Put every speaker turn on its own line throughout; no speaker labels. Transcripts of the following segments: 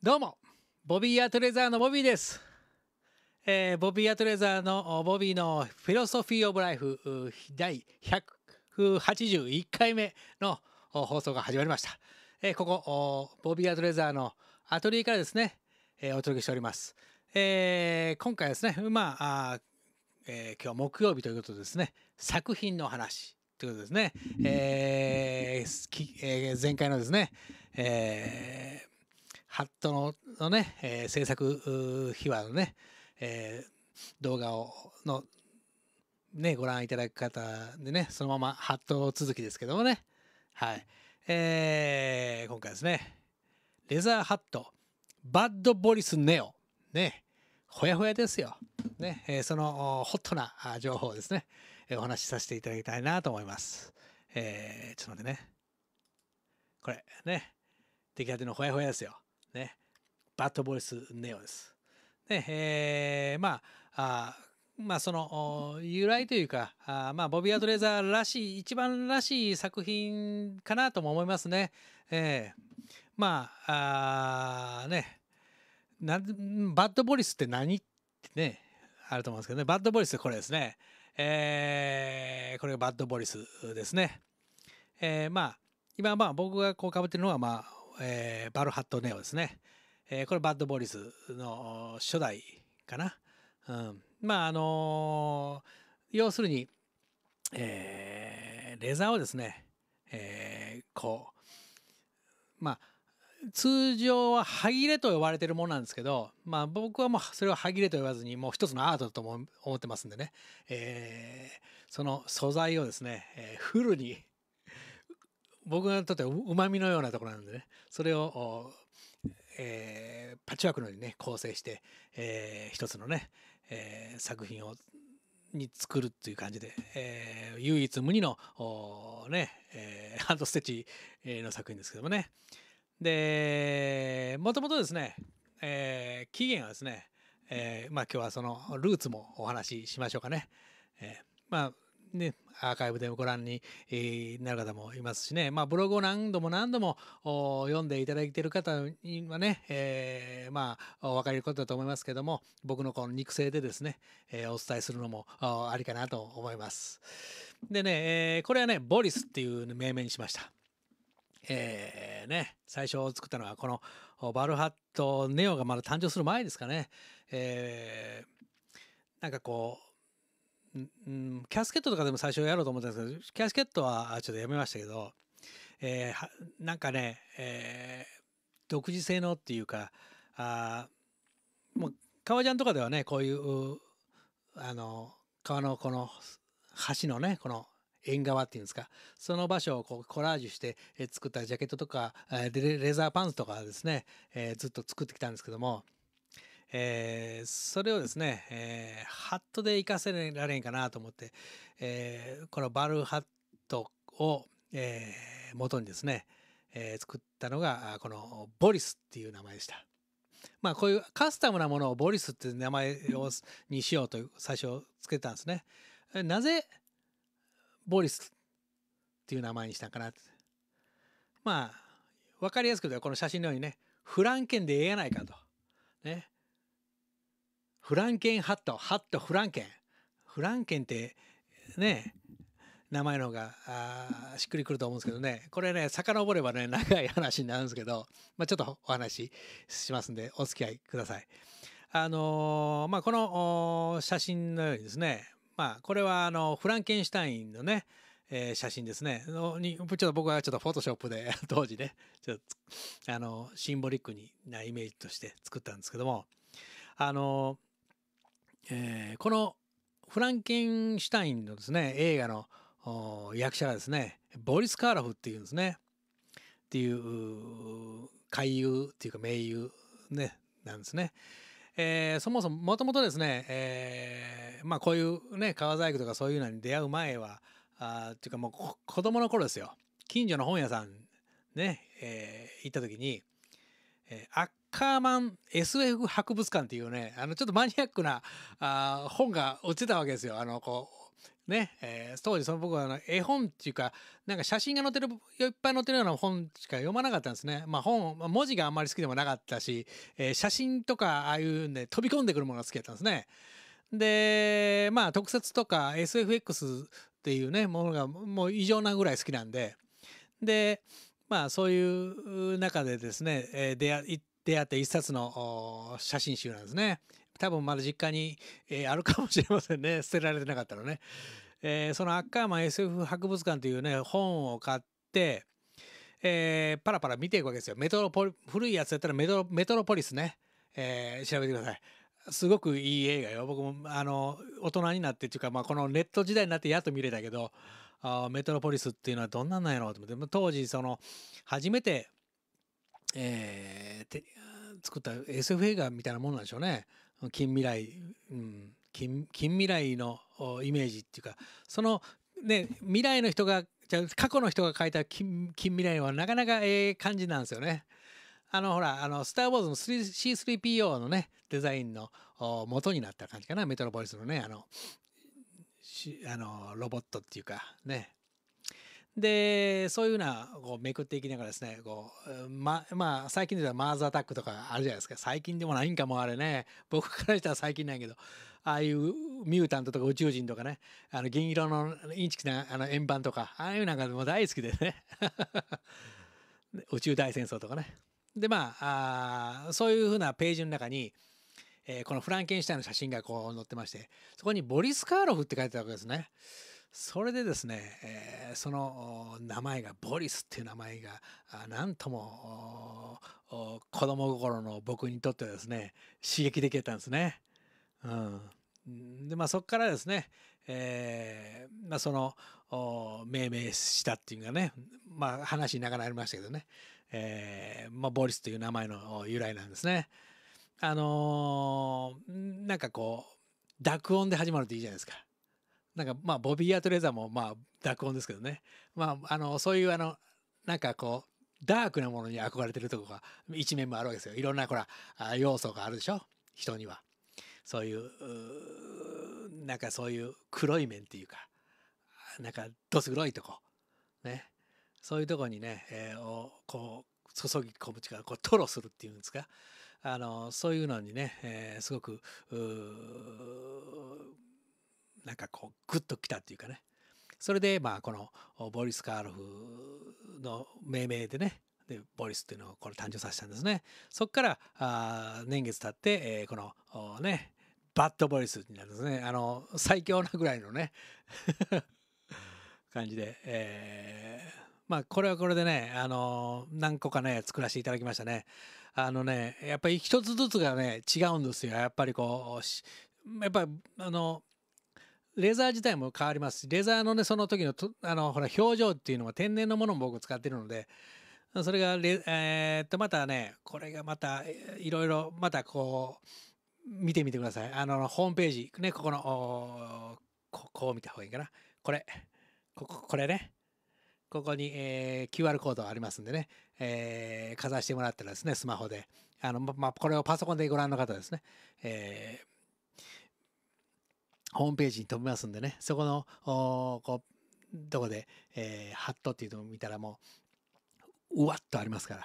どうもボビー・アトレザーのボビーです、えー、ボビー・アトレザーのボビーのフィロソフィー・オブ・ライフ第181回目の放送が始まりました、えー、ここボビー・アトレザーのアトリエからですね、えー、お届けしております、えー、今回ですねまあえー、今日木曜日ということですね作品の話ということですね、えーえー、前回のですね、えーハットののね、えー、制作秘話のね、えー、動画をの、ね、ご覧いただく方でね、そのままハット続きですけどもね、はい。えー、今回ですね、レザーハット、バッドボリスネオ、ね、ほやほやですよ。ね、えー、そのホットな情報をですね、えお話しさせていただきたいなと思います。えー、ちょっと待ってね。これ、ね、出来たてのほやほやですよ。ね、バッドボイスネオです。で、えー、まあ、あまあその由来というかあまあボビー・アドレザーらしい一番らしい作品かなとも思いますね。えー、まああねなバッドボリスって何ってねあると思うんですけどねバッドボリスこれですね。えー、これがバッドボリスですね。えー、まあ今まあ僕がこうかぶってるのはまあえー、バルハットネオですね。えー、これバッドボリスの初代かな。うん、まああのー、要するに、えー、レザーをですね、えー、こうまあ通常は歯切れと呼ばれてるものなんですけど、まあ僕はもうそれは歯切れと呼ばずにもう一つのアートだと思ってますんでね、えー、その素材をですね、えー、フルに僕がとってうまみのようなところなんでねそれを、えー、パッチワークのようにね構成して、えー、一つのね、えー、作品をに作るっていう感じで、えー、唯一無二のね、えー、ハンドステッチの作品ですけどもねでもともとですね、えー、起源はですね、えー、まあ今日はそのルーツもお話ししましょうかね、えー、まあね、アーカイブでご覧になる方もいますしね、まあ、ブログを何度も何度も読んでいただいている方にはね、えー、まあ、お分かりることだと思いますけども、僕のこの肉声でですね、えー、お伝えするのもありかなと思います。でね、えー、これはね、ボリスっていう命名にしました。えー、ね、最初作ったのはこのバルハット・ネオがまだ誕生する前ですかね。えー、なんかこう、うん、キャスケットとかでも最初やろうと思ったんですけど、キャスケットはちょっとやめましたけど、えー、なんかね、えー、独自性のっていうか、あもう革ジャンとかではね、こういう、あの、革のこの橋のね、この縁側っていうんですかその場所をこうコラージュして、え作ったジャケットとかレザーパンツとかですね、えー、ずっと作ってきたんですけどもえー、それをですね、えー、ハットで活かせられんかなと思って、えー、このバルハットを、えー、元にですね、えー、作ったのが、このボリスっていう名前でした。まあこういうカスタムなものをボリスっていう名前をにしようと最初つけたんですね。なぜボリスっていう名前にしたんかなって。まあ分かりやすくこの写真のようにねフランケンでええやないかと。ね。フランケンハットハットフランケンフランケンってね名前の方があしっくりくると思うんですけどねこれね遡ればね長い話になるんですけど、まあ、ちょっとお話ししますんでお付き合いください。あのー、まあ、この写真のようにですね、まあ、これはあのフランケンシュタインのね、えー、写真ですねのにちょっと僕はちょっとフォトショップで 当時ねちょっとあのシンボリックになイメージとして作ったんですけどもあのーえー、このフランケンシュタインのですね映画の役者がですねボリス・カーラフっていうんですねっていう俳優っていうか名優ねなんですね。えー、そもそももともとですね、えー、まあこういうね革細工とかそういうのに出会う前はあっていうかもう子供の頃ですよ近所の本屋さんね、えー、行った時に、えー、あっカーマン SF 博物館っていうね、あの、ちょっとマニアックな、あ本が落ちてたわけですよ。あの、こう、ね、えー、当時その僕はあの絵本っていうか、なんか写真が載ってる、いっぱい載ってるような本しか読まなかったんですね。まあ本、文字があんまり好きでもなかったし、えー、写真とかああいうんで飛び込んでくるものが好きだったんですね。で、まあ特撮とか SFX っていうね、ものがもう異常なぐらい好きなんで、で、まあそういう中でですね、えー、出会い出会った一冊の写真集なんですね。多分まだ実家に、えー、あるかもしれませんね。捨てられてなかったらね。えー、その赤ッ SF 博物館というね、本を買って、えー、パラパラ見ていくわけですよ。メトロポリ、古いやつやったらメトロメトロポリスね、えー、調べてください。すごくいい映画よ。僕も、あの、大人になってっていうか、まあ、このネット時代になってやっと見れたけど、あメトロポリスっていうのはどんなんなんやろうと思って、当時、その、初めて、えー、作った SF 映画みたいなもんなんでしょうね近未来、うん、近未来のイメージっていうかその、ね、未来の人がじゃ過去の人が書いた近未来はなかなかええ感じなんですよね。あのほらあの「スター・ウォーズ」の C3PO のねデザインの元になった感じかなメトロポリスのねあのあのロボットっていうかねでそういうなこうめくっていきながらですねこうままあ最近ではマーズアタックとかあるじゃないですか最近でもないんかもあれね 僕からしたら最近なんやけどああいうミュータントとか宇宙人とかねあの銀色のインチキなあの円盤とかああいうなんかも大好きでね 宇宙大戦争とかねでまああそういうふうなページの中に、えー、このフランケンシュタインの写真がこう載ってましてそこにボリス・カーロフって書いてたわけですね。それでですね、えー、その名前がボリスっていう名前がなんとも子供心の僕にとってはですね刺激できたんですね。うん、でまあそこからですね、えー、まあ、その命名したっていうかね、まあ、話になかなかありましたけどね、えー、まあ、ボリスという名前の由来なんですね。あのー、なんかこう濁音で始まるといいじゃないですか。なんかまあボビー・アトレザーもまあ濁音ですけどねまああのそういうあのなんかこうダークなものに憧れてるとこが一面もあるわけですよいろんなほら要素があるでしょ人にはそういううなんかそういう黒い面っていうかなんかどす黒いとこねそういうとこにね、えー、をこう注ぎ込む力こう吐露するっていうんですかあのそういうのにね、えー、すごくうなんかこうグッときたっていうかねそれでまあこのボリス・カールフの命名でねでボリスっていうのをこれ誕生させたんですねそっからあ年月経って、えー、このねバッドボリスになるんですねあの最強なぐらいのね 感じで、えー、まあこれはこれでねあの何個かね作らせていただきましたねあのねやっぱり一つずつがね違うんですよやっぱりこうやっぱりあのレーザー自体も変わりますしレーザーのねその時のあのほら表情っていうのは天然のものも僕使ってるのでそれがレ、えー、っとまたねこれがまたいろいろまたこう見てみてくださいあのホームページねここのここを見た方がいいかなこれこここれねここに、えー、QR コードありますんでね、えー、かざしてもらったらですねスマホであの、ま、まこれをパソコンでご覧の方ですね、えーホームページに飛びますんでね、そこの、こう、どこで、えー、ハットっていうのを見たらもう、うわっとありますから。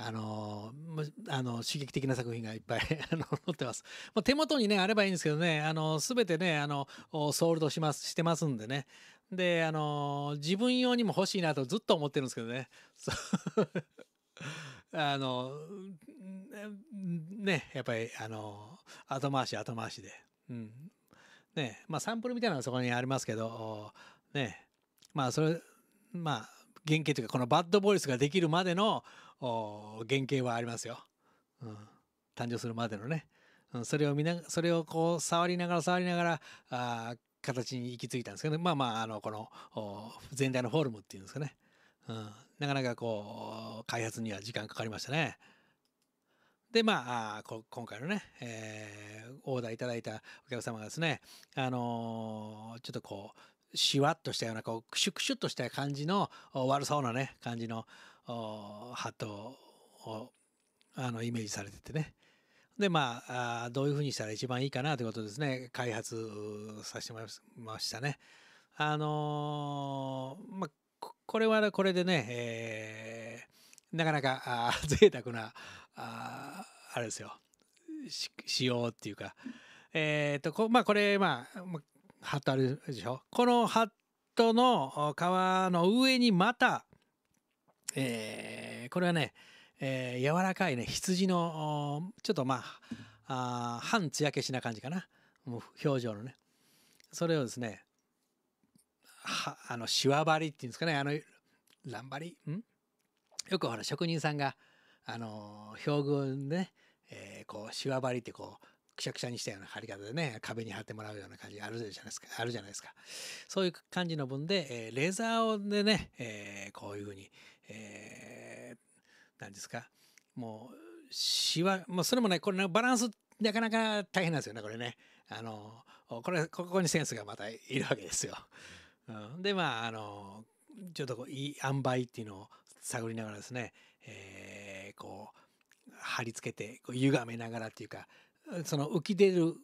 あのあの刺激的な作品がいっぱい 載ってます。まあ、手元にね、あればいいんですけどね、あの、すべてね、あの、ソールドします、してますんでね。で、あの、自分用にも欲しいなとずっと思ってるんですけどね。あの、ね、やっぱり、あの、後回し後回しで。うん。ね、まあ、サンプルみたいなのはそこにありますけど、ね、まあ、それ、まあ、原型というか、このバッドボイスができるまでの原型はありますよ。うん、誕生するまでのね。うん、それを見な、それをこう、触りながら触りながら、あ形に行き着いたんですけど、ね、まあまあ、あの、この、全体のフォルムっていうんですかね。うん、なかなかこう、開発には時間かかりましたね。で、まあ、今回のね、えー、オーダーいただいたお客様がですね、あのー、ちょっとこう、しわっとしたような、こう、クシュクシュっとした感じの、悪そうなね、感じの、ハットを、あの、イメージされててね。で、まあ、あどういうふうにしたら一番いいかなということですね、開発させてもらいましたね。あのー、まあ、これはこれでね、えー、なかなかあ贅沢なああれですよしようっていうかえっ、ー、とこまあこれまあハットあるでしょこのハットの皮の上にまた、えー、これはね、えー、柔らかいね羊のちょっとまああ半つや消しな感じかなもう表情のねそれをですねはあのしわばりっていうんですかねあの乱張りんよくほら職人さんがあの標軍でね、えー、こうしわ張りってこうくしゃくしゃにしたような貼り方でね壁に貼ってもらうような感じあるじゃないですかあるじゃないですかそういう感じの分で、えー、レーザーでね、えー、こういうふうに、えー、なんですかもうしわ、もうそれもねこれねバランスなかなか大変なんですよねこれねあのこれここにセンスがまたいるわけですよ、うん、でまああのちょっとこういい塩梅っていうのを探りながらですね、えーこう貼り付けてこう歪めながらっていうかその浮き出る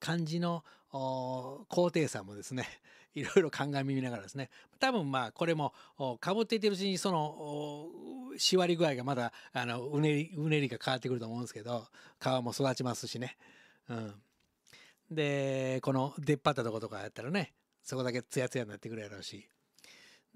感じの高低差もですね いろいろ鑑みながらですね多分まあこれもかぶっていてるうちにそのしわり具合がまだあのうねりうねりが変わってくると思うんですけど皮も育ちますしね、うん、でこの出っ張ったとことかやったらねそこだけツヤツヤになってくるやろうし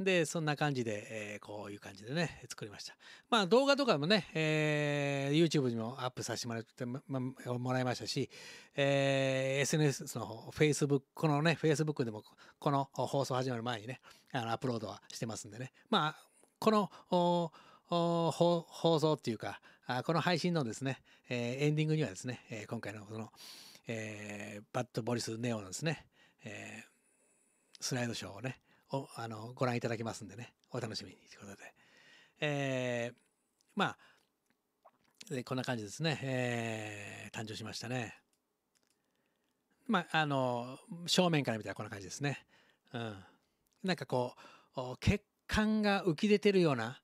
で、そんな感じで、えー、こういう感じでね、作りました。まあ動画とかもね、えー、YouTube にもアップさせてもらって、もらいましたし、えー、SNS の方、Facebook、このね、Facebook でもこの放送始まる前にね、あのアップロードはしてますんでね。まあ、この、お放送っていうか、あこの配信のですね、えー、エンディングにはですね、えー、今回のこの、えー、バッドボリス・ネオのですね、えー、スライドショーをね、あのご覧いただけますんでねお楽しみにということで、えー、まあこんな感じですね、えー、誕生しましたねまああの正面から見たらこんな感じですね、うん、なんかこう血管が浮き出てるような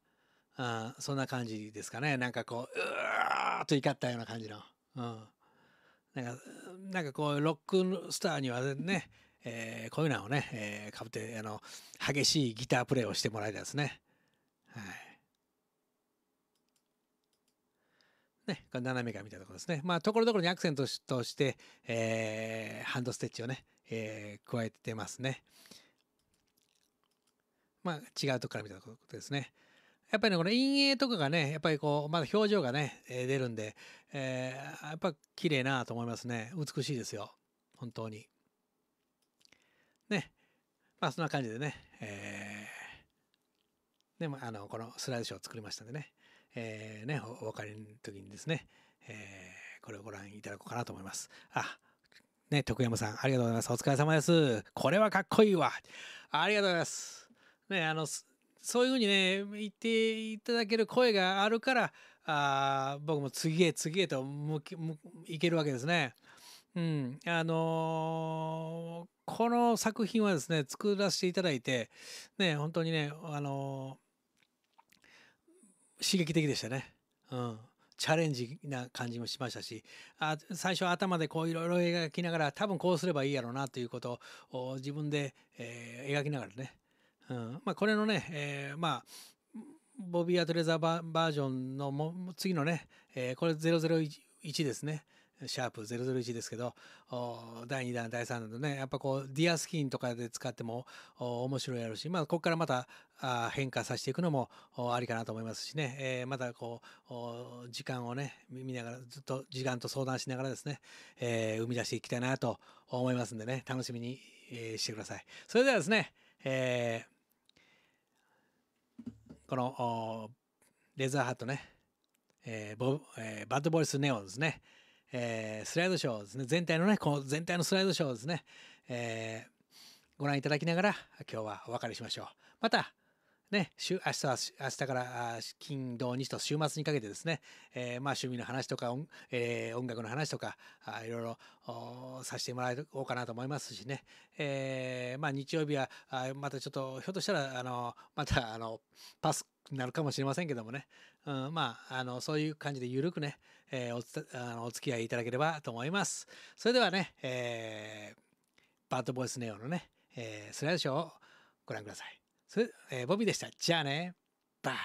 あそんな感じですかねなんかこううわーっと怒ったような感じの、うん、なんかなんかこうロックスターにはねえー、こういうのをね、えー、かぶってあの激しいギタープレイをしてもらいたいですね。はいね、これ斜めから見たところですね。まあ、ところどころにアクセントとして、えー、ハンドステッチをね、えー、加えてますね。まあ、違うとこから見たところですね。やっぱりね、この陰影とかがね、やっぱりこう、まだ表情がね、えー、出るんで、えー、やっぱ綺麗なと思いますね。美しいですよ。本当に。まあそんな感じでね、えー、でもあのこのスライドショーを作りましたんでね、えー、ねお別れの時にですね、えー、これをご覧いただこうかなと思います。あね、徳山さん、ありがとうございます。お疲れ様です。これはかっこいいわ。ありがとうございます。ね、あの、そういうふうにね、言っていただける声があるから、あ僕も次へ次へと向き向いけるわけですね。うん、あのー、この作品はですね、作らせていただいて、ね、本当にね、あのー、刺激的でしたね。うん。チャレンジな感じもしましたし、あ最初頭でこういろいろ描きながら、多分こうすればいいやろうなということを自分で、えー、描きながらね。うん。まあ、これのね、えー、まあ、ボビー・アトレザーバージョンのも次のね、えー、これ001ですね。シャープ001ですけど、第2弾、第3弾とね、やっぱこう、ディアスキンとかで使っても面白いやろうし、まあ、ここからまた変化させていくのもありかなと思いますしね、えー、またこう、時間をね、見ながら、ずっと時間と相談しながらですね、えー、生み出していきたいなと思いますんでね、楽しみにしてください。それではですね、えー、この、レザーハットね、えーボえー、バッドボイスネオですね。えー、スライドショーですね。全体のね、この全体のスライドショーですね。えー、ご覧いただきながら今日はお別れしましょう。またね、週明日は、明日から金、土、日と週末にかけてですね、えー、まあ趣味の話とか、えー、音楽の話とか、あいろいろさせてもらおうかなと思いますしね、えー、まあ日曜日は、あまたちょっと、ひょっとしたら、あの、また、あの、パスになるかもしれませんけどもね、うん、まあ、あの、そういう感じで緩くね、えー、おあのお付き合いいただければと思います。それではね、えー、バッドボイスネオのね、えー、スライドショーをご覧ください。それ、えー、ボビーでした。じゃあね。バイ。